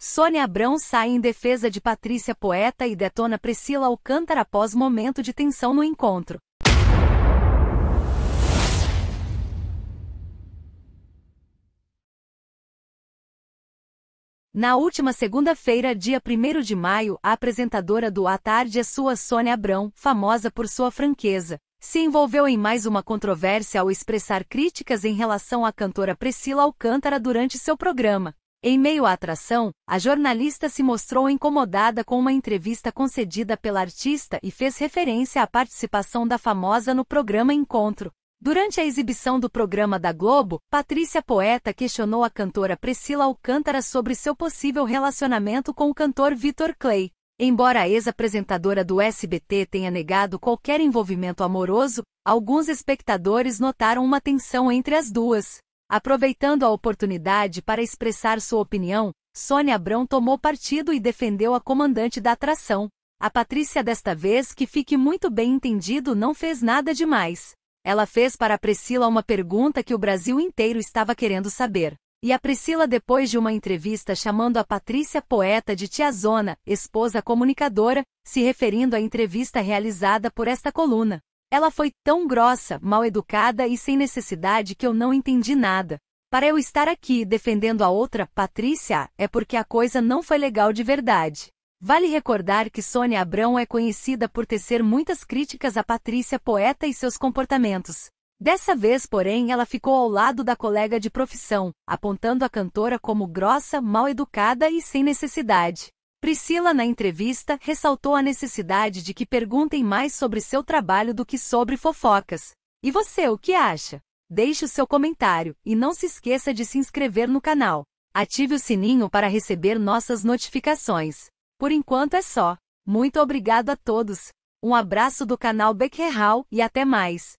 Sônia Abrão sai em defesa de Patrícia Poeta e detona Priscila Alcântara após momento de tensão no encontro. Na última segunda-feira, dia 1 de maio, a apresentadora do A Tarde é sua Sônia Abrão, famosa por sua franqueza, se envolveu em mais uma controvérsia ao expressar críticas em relação à cantora Priscila Alcântara durante seu programa. Em meio à atração, a jornalista se mostrou incomodada com uma entrevista concedida pela artista e fez referência à participação da famosa no programa Encontro. Durante a exibição do programa da Globo, Patrícia Poeta questionou a cantora Priscila Alcântara sobre seu possível relacionamento com o cantor Vitor Clay. Embora a ex-apresentadora do SBT tenha negado qualquer envolvimento amoroso, alguns espectadores notaram uma tensão entre as duas. Aproveitando a oportunidade para expressar sua opinião, Sônia Abrão tomou partido e defendeu a comandante da atração. A Patrícia desta vez que fique muito bem entendido não fez nada demais. Ela fez para a Priscila uma pergunta que o Brasil inteiro estava querendo saber. E a Priscila depois de uma entrevista chamando a Patrícia Poeta de tiazona, esposa comunicadora, se referindo à entrevista realizada por esta coluna. Ela foi tão grossa, mal educada e sem necessidade que eu não entendi nada. Para eu estar aqui defendendo a outra, Patrícia, é porque a coisa não foi legal de verdade. Vale recordar que Sônia Abrão é conhecida por tecer muitas críticas a Patrícia Poeta e seus comportamentos. Dessa vez, porém, ela ficou ao lado da colega de profissão, apontando a cantora como grossa, mal educada e sem necessidade. Priscila, na entrevista, ressaltou a necessidade de que perguntem mais sobre seu trabalho do que sobre fofocas. E você, o que acha? Deixe o seu comentário e não se esqueça de se inscrever no canal. Ative o sininho para receber nossas notificações. Por enquanto é só. Muito obrigado a todos. Um abraço do canal Becker Hall e até mais.